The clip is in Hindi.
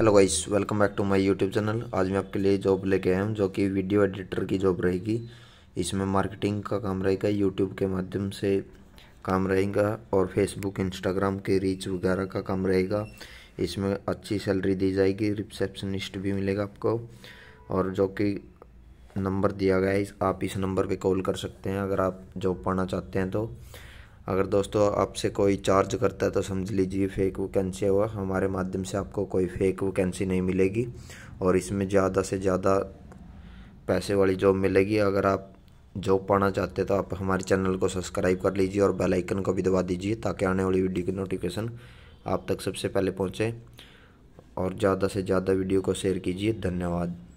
hello guys welcome back to my YouTube channel आज मैं आपके लिए जॉब लेके आया हूँ जो कि वीडियो एडिटर की जॉब रहेगी इसमें मार्केटिंग का काम रहेगा यूट्यूब के माध्यम से काम रहेगा और फेसबुक इंस्टाग्राम के रीच वगैरह का काम रहेगा इसमें अच्छी सैलरी दी जाएगी रिसेप्शनिस्ट भी मिलेगा आपको और जो कि नंबर दिया गया है आप इस नंबर पर कॉल कर सकते हैं अगर आप जॉब पाना चाहते हैं तो अगर दोस्तों आपसे कोई चार्ज करता है तो समझ लीजिए फेक वैकेंसी हुआ हमारे माध्यम से आपको कोई फेक वैकेंसी नहीं मिलेगी और इसमें ज़्यादा से ज़्यादा पैसे वाली जॉब मिलेगी अगर आप जॉब पाना चाहते हैं तो आप हमारे चैनल को सब्सक्राइब कर लीजिए और बेल आइकन को भी दबा दीजिए ताकि आने वाली वीडियो की नोटिफिकेशन आप तक सबसे पहले पहुँचे और ज़्यादा से ज़्यादा वीडियो को शेयर कीजिए धन्यवाद